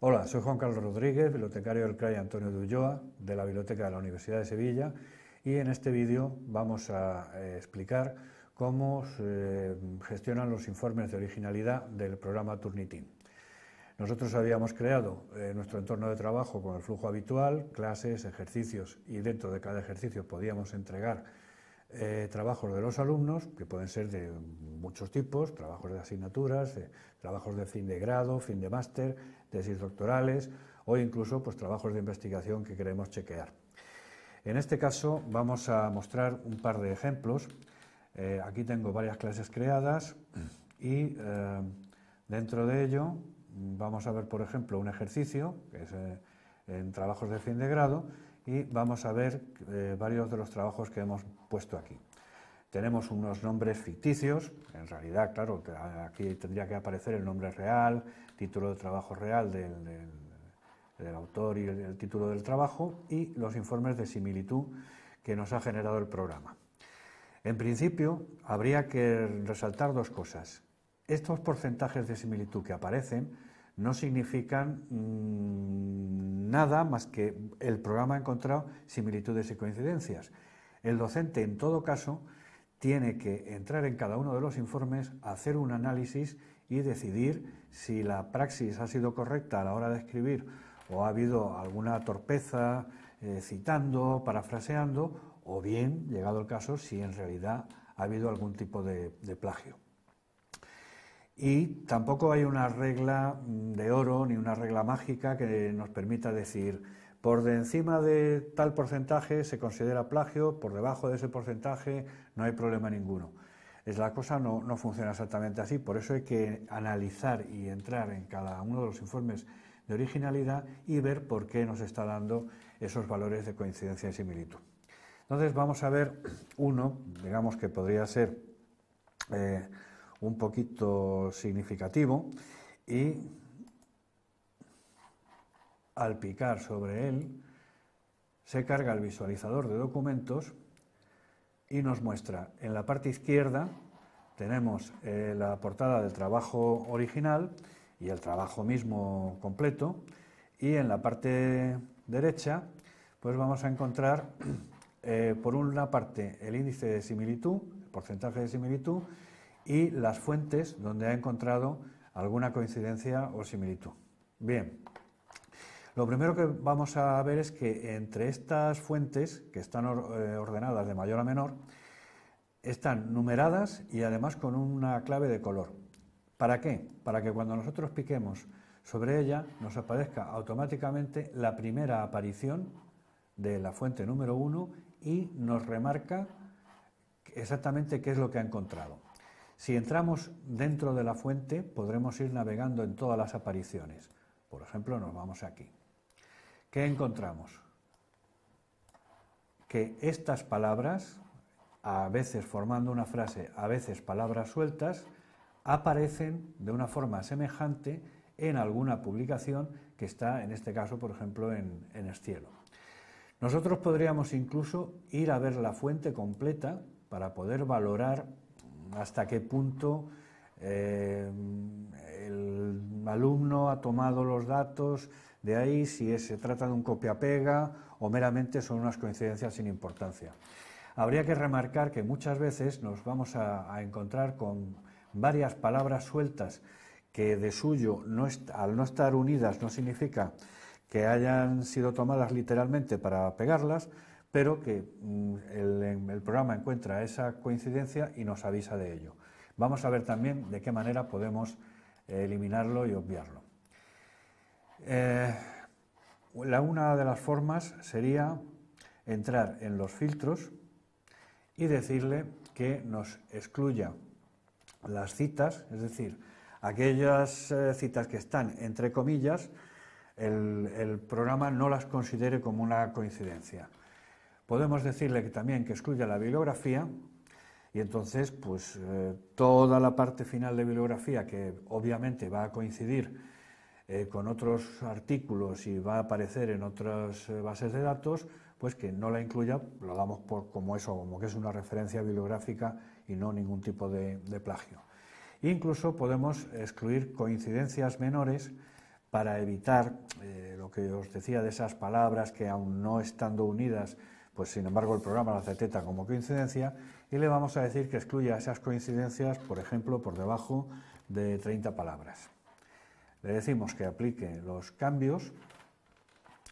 Hola, soy Juan Carlos Rodríguez, bibliotecario del CRAI Antonio de Ulloa, de la Biblioteca de la Universidad de Sevilla, y en este vídeo vamos a eh, explicar cómo se mm, gestionan los informes de originalidad del programa Turnitin. Nosotros habíamos creado eh, nuestro entorno de trabajo con el flujo habitual, clases, ejercicios, y dentro de cada ejercicio podíamos entregar eh, trabajos de los alumnos, que pueden ser de muchos tipos, trabajos de asignaturas, eh, trabajos de fin de grado, fin de máster, tesis doctorales o incluso pues, trabajos de investigación que queremos chequear. En este caso vamos a mostrar un par de ejemplos. Eh, aquí tengo varias clases creadas y dentro de ello vamos a ver, por ejemplo, un ejercicio, que es en trabajos de fin de grado, y vamos a ver varios de los trabajos que hemos puesto aquí. Tenemos unos nombres ficticios, en realidad, claro, aquí tendría que aparecer el nombre real, título de trabajo real del, autor y el, título del trabajo y los informes de similitud que nos ha generado el programa. En principio, habría que resaltar dos cosas. Estos porcentajes de similitud que aparecen no significan mm, nada más que el programa ha encontrado similitudes y coincidencias. El docente, en todo caso, tiene que entrar en cada uno de los informes, hacer un análisis y decidir si la praxis ha sido correcta a la hora de escribir o ha habido alguna torpeza eh, citando, parafraseando, o bien, llegado el caso, si en realidad ha habido algún tipo de plagio. Y tampoco hay una regla mm, de oro ni una regla mágica que nos permita decir por encima de tal porcentaje se considera plagio, por debajo de ese porcentaje no hay problema ninguno. Es la cosa no, funciona exactamente así, por eso hay que analizar y entrar en cada uno de los informes de originalidad y ver por qué nos está dando esos valores de coincidencia y similitud. Entonces vamos a ver uno, digamos que podría ser eh, un poquito significativo y al picar sobre él, se carga el visualizador de documentos y nos muestra en la parte izquierda tenemos eh, la portada del trabajo original y el trabajo mismo completo y en la parte derecha pues vamos a encontrar eh, por una parte el índice de similitud, el porcentaje de similitud y las fuentes donde ha encontrado alguna coincidencia o similitud. Bien, lo primero que vamos a ver es que entre estas fuentes, que están eh, ordenadas de mayor a menor, están numeradas y además con una clave de color. ¿Para qué? Para que cuando nosotros piquemos sobre ella nos aparezca automáticamente la primera aparición de la fuente número 1 y nos remarca exactamente qué es lo que ha encontrado. Si entramos dentro de la fuente podremos ir navegando en todas las apariciones. Por ejemplo, nos vamos aquí. ¿qué encontramos? Que estas palabras, a veces formando una frase, a veces palabras sueltas, aparecen de una forma semejante en alguna publicación que está, en este caso, por ejemplo, en, el cielo Nosotros podríamos incluso ir a ver la fuente completa para poder valorar hasta qué punto eh, el alumno ha tomado los datos de ahí si se trata de un copia-pega o meramente son unas coincidencias sin importancia. Habría que remarcar que muchas veces nos vamos a, encontrar con varias palabras sueltas que de suyo, al no estar unidas, no significa que hayan sido tomadas literalmente para pegarlas, pero que mm, el, programa encuentra esa coincidencia y nos avisa de ello. Vamos a ver también de qué manera podemos eh, eliminarlo y obviarlo. Eh, una de las formas sería entrar en los filtros y decirle que nos excluya las citas, es decir, aquellas eh, citas que están entre comillas, el, programa no las considere como una coincidencia. Podemos decirle que también que excluya la bibliografía y entonces pues eh, toda la parte final de bibliografía que obviamente va a coincidir eh, con otros artículos y va a aparecer en otras eh, bases de datos, pues que no la incluya, lo damos por como eso, como que es una referencia bibliográfica y no ningún tipo de, plagio. Incluso podemos excluir coincidencias menores para evitar eh, lo que os decía de esas palabras que aún no estando unidas, pues sin embargo el programa las detecta como coincidencia y le vamos a decir que excluya esas coincidencias, por ejemplo, por debajo de 30 palabras le decimos que aplique los cambios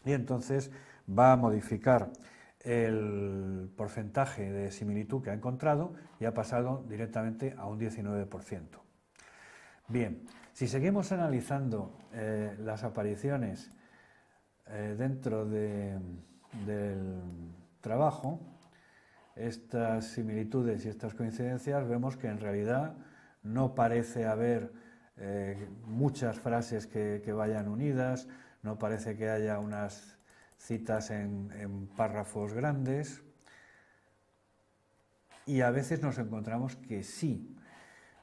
y entonces va a modificar el porcentaje de similitud que ha encontrado y ha pasado directamente a un 19%. Bien, si seguimos analizando eh, las apariciones eh, dentro del trabajo, estas similitudes y estas coincidencias, vemos que en realidad no parece haber eh, muchas frases que, vayan unidas, no parece que haya unas citas en, en párrafos grandes. Y a veces nos encontramos que sí.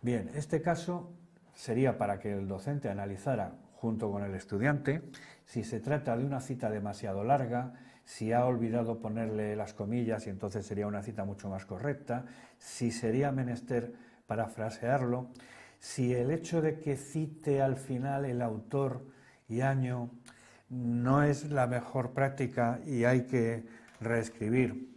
Bien, este caso sería para que el docente analizara junto con el estudiante si se trata de una cita demasiado larga, si ha olvidado ponerle las comillas y entonces sería una cita mucho más correcta, si sería menester parafrasearlo si el hecho de que cite al final el autor y año no es la mejor práctica y hay que reescribir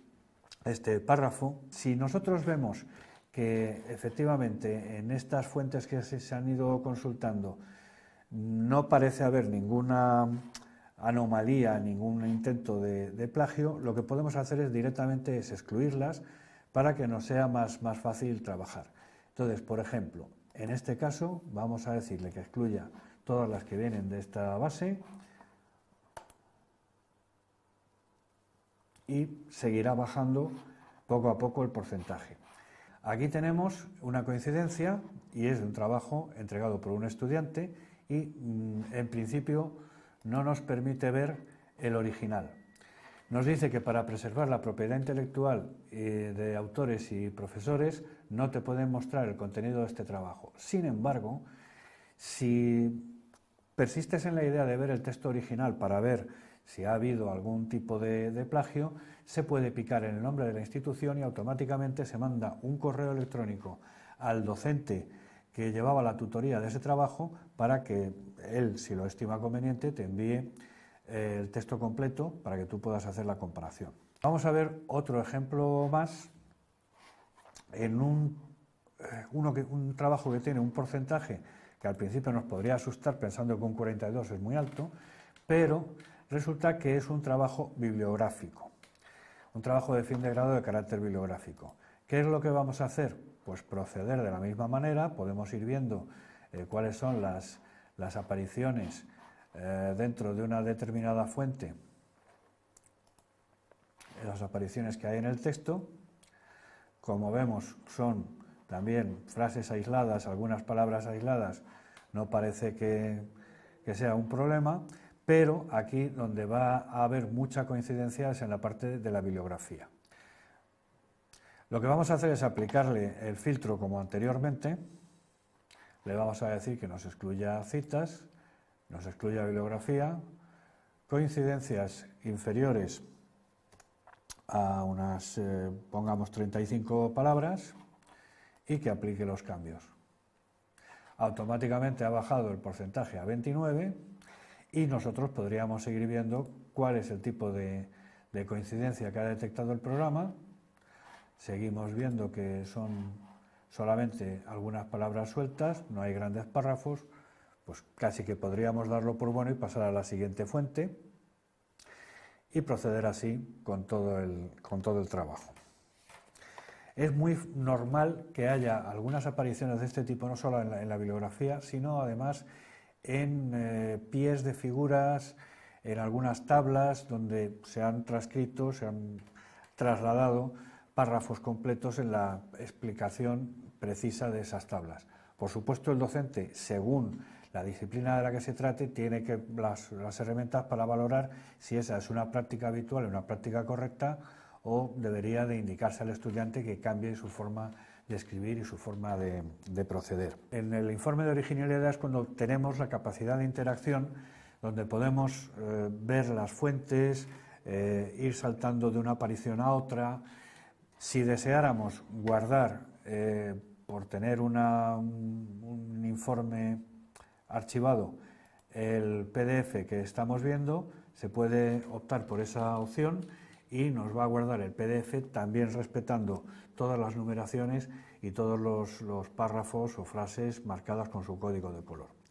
este párrafo, si nosotros vemos que efectivamente en estas fuentes que se han ido consultando no parece haber ninguna anomalía, ningún intento de, plagio, lo que podemos hacer es directamente es excluirlas para que nos sea más, más fácil trabajar. Entonces, por ejemplo, en este caso vamos a decirle que excluya todas las que vienen de esta base y seguirá bajando poco a poco el porcentaje. Aquí tenemos una coincidencia y es un trabajo entregado por un estudiante y mm, en principio no nos permite ver el original. Nos dice que para preservar la propiedad intelectual eh, de autores y profesores no te pueden mostrar el contenido de este trabajo. Sin embargo, si persistes en la idea de ver el texto original para ver si ha habido algún tipo de, plagio, se puede picar en el nombre de la institución y automáticamente se manda un correo electrónico al docente que llevaba la tutoría de ese trabajo para que él, si lo estima conveniente, te envíe eh, el texto completo para que tú puedas hacer la comparación. Vamos a ver otro ejemplo más en un, eh, uno que, un trabajo que tiene un porcentaje que al principio nos podría asustar pensando que un 42 es muy alto, pero resulta que es un trabajo bibliográfico, un trabajo de fin de grado de carácter bibliográfico. ¿Qué es lo que vamos a hacer? Pues proceder de la misma manera, podemos ir viendo eh, cuáles son las, las apariciones eh, dentro de una determinada fuente las apariciones que hay en el texto. Como vemos, son también frases aisladas, algunas palabras aisladas, no parece que sea un problema, pero aquí donde va a haber mucha coincidencia es en la parte de la bibliografía. Lo que vamos a hacer es aplicarle el filtro como anteriormente, le vamos a decir que nos excluya citas, nos excluye la bibliografía, coincidencias inferiores a unas, eh, pongamos, 35 palabras y que aplique los cambios. Automáticamente ha bajado el porcentaje a 29 y nosotros podríamos seguir viendo cuál es el tipo de coincidencia que ha detectado el programa. Seguimos viendo que son solamente algunas palabras sueltas, no hay grandes párrafos, pues casi que podríamos darlo por bueno y pasar a la siguiente fuente y proceder así con todo el, trabajo. Es muy normal que haya algunas apariciones de este tipo, no solo en la, bibliografía, sino además en eh, pies de figuras, en algunas tablas donde se han transcrito, se han trasladado párrafos completos en la explicación precisa de esas tablas. Por supuesto, el docente, según la disciplina de la que se trate, tiene que las, herramientas para valorar si esa es una práctica habitual, una práctica correcta, o debería de indicarse al estudiante que cambie su forma de escribir y su forma de, proceder. En el informe de originalidad es cuando tenemos la capacidad de interacción, donde podemos eh, ver las fuentes, eh, ir saltando de una aparición a otra. Si deseáramos guardar eh, por tener un informe archivado el PDF que estamos viendo, se puede optar por esa opción y nos va a guardar el PDF también respetando todas las numeraciones y todos los párrafos o frases marcadas con su código de color.